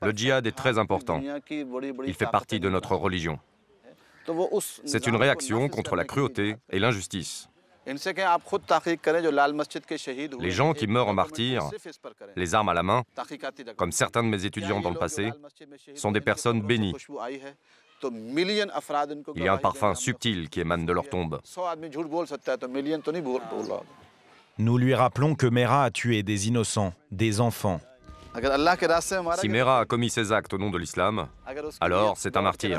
Le djihad est très important. Il fait partie de notre religion. C'est une réaction contre la cruauté et l'injustice. Les gens qui meurent en martyrs, les armes à la main, comme certains de mes étudiants dans le passé, sont des personnes bénies. Il y a un parfum subtil qui émane de leur tombe. Nous lui rappelons que Mera a tué des innocents, des enfants, si Mera a commis ces actes au nom de l'islam, alors c'est un martyr.